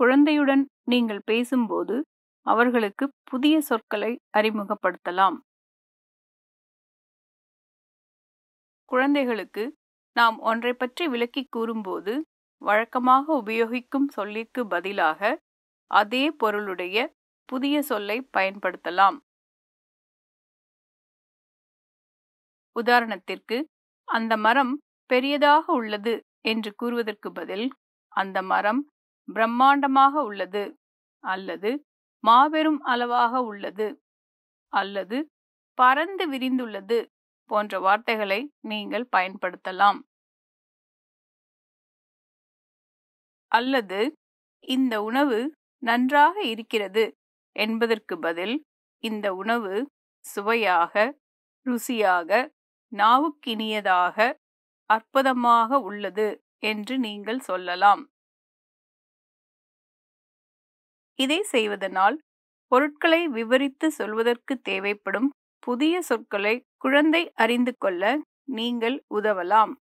குழந்தையுடன் நீங்கள் பேசும்போது அவர்களுக்கு புதிய சொற்களை அறிமுகப்படுத்தலாம் குழந்தைகளுக்கு நாம் ஒன்றை பற்றி விளக்கி கூறும்போது வழக்கமாக உபயோகிக்கும் சொல்லிற்கு பதிலாக அதே பொருளுடைய புதிய சொல்லை பயன்படுத்தலாம் உதாரணத்திற்கு அந்த மரம் பெரியதாக உள்ளது என்று கூறுவதற்கு பதில் அந்த மரம் பிரம்மாண்டமாக உள்ளது அல்லது மாபெரும் அளவாக உள்ளது அல்லது பறந்து விரிந்துள்ளது போன்ற வார்த்தைகளை நீங்கள் பயன்படுத்தலாம் அல்லது இந்த உணவு நன்றாக இருக்கிறது என்பதற்கு பதில் இந்த உணவு சுவையாக ருசியாக நாவுக்கினியதாக அற்புதமாக உள்ளது என்று நீங்கள் சொல்லலாம் இதை செய்வதனால் பொருட்களை விவரித்து சொல்வதற்கு தேவைப்படும் புதிய சொற்களை குழந்தை அறிந்து கொள்ள நீங்கள் உதவலாம்